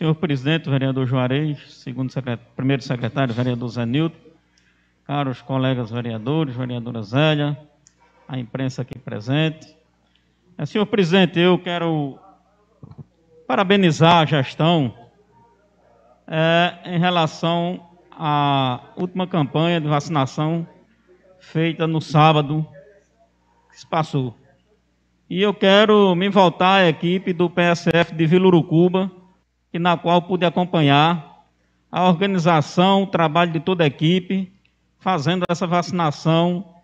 Senhor presidente, vereador Juarez, segundo secretário, primeiro secretário, vereador Zanilton, caros colegas vereadores, vereadora Zélia, a imprensa aqui presente. É, senhor presidente, eu quero parabenizar a gestão é, em relação à última campanha de vacinação feita no sábado que se passou. E eu quero me voltar à equipe do PSF de Vila Urucuba, e na qual pude acompanhar a organização, o trabalho de toda a equipe, fazendo essa vacinação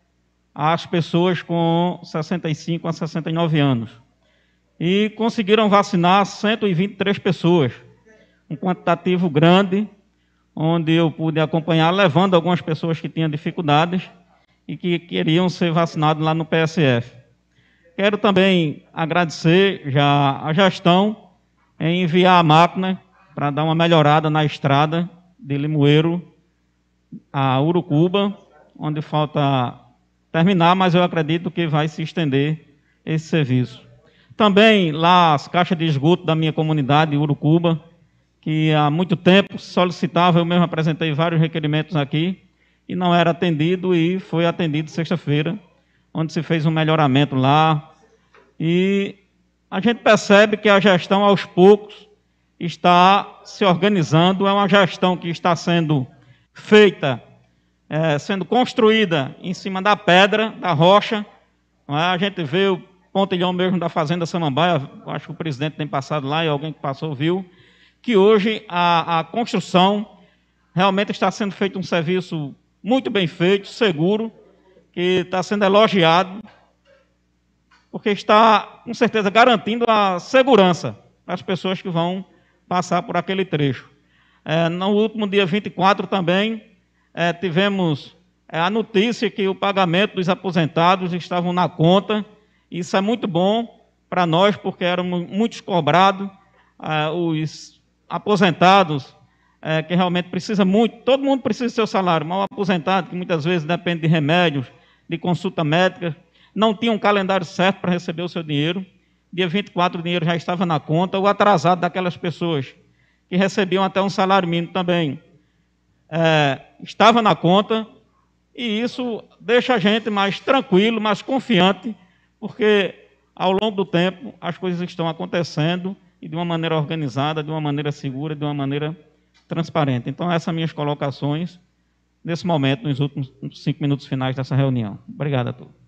às pessoas com 65 a 69 anos. E conseguiram vacinar 123 pessoas, um quantitativo grande, onde eu pude acompanhar, levando algumas pessoas que tinham dificuldades e que queriam ser vacinados lá no PSF. Quero também agradecer já a gestão é enviar a máquina para dar uma melhorada na estrada de Limoeiro a Urucuba, onde falta terminar, mas eu acredito que vai se estender esse serviço. Também lá as caixas de esgoto da minha comunidade, Urucuba, que há muito tempo solicitava, eu mesmo apresentei vários requerimentos aqui, e não era atendido, e foi atendido sexta-feira, onde se fez um melhoramento lá. E a gente percebe que a gestão, aos poucos, está se organizando, é uma gestão que está sendo feita, é, sendo construída em cima da pedra, da rocha. É? A gente vê o pontilhão mesmo da Fazenda Samambaia, acho que o presidente tem passado lá e alguém que passou viu, que hoje a, a construção realmente está sendo feito um serviço muito bem feito, seguro, que está sendo elogiado porque está, com certeza, garantindo a segurança às pessoas que vão passar por aquele trecho. É, no último dia 24 também, é, tivemos é, a notícia que o pagamento dos aposentados estavam na conta. Isso é muito bom para nós, porque éramos muitos cobrados, é, os aposentados é, que realmente precisa muito, todo mundo precisa do seu salário, mal aposentado, que muitas vezes depende de remédios, de consulta médica, não tinha um calendário certo para receber o seu dinheiro. Dia 24 o dinheiro já estava na conta, o atrasado daquelas pessoas que recebiam até um salário mínimo também é, estava na conta, e isso deixa a gente mais tranquilo, mais confiante, porque ao longo do tempo as coisas estão acontecendo e de uma maneira organizada, de uma maneira segura, de uma maneira transparente. Então, essas são minhas colocações nesse momento, nos últimos cinco minutos finais dessa reunião. Obrigado a todos.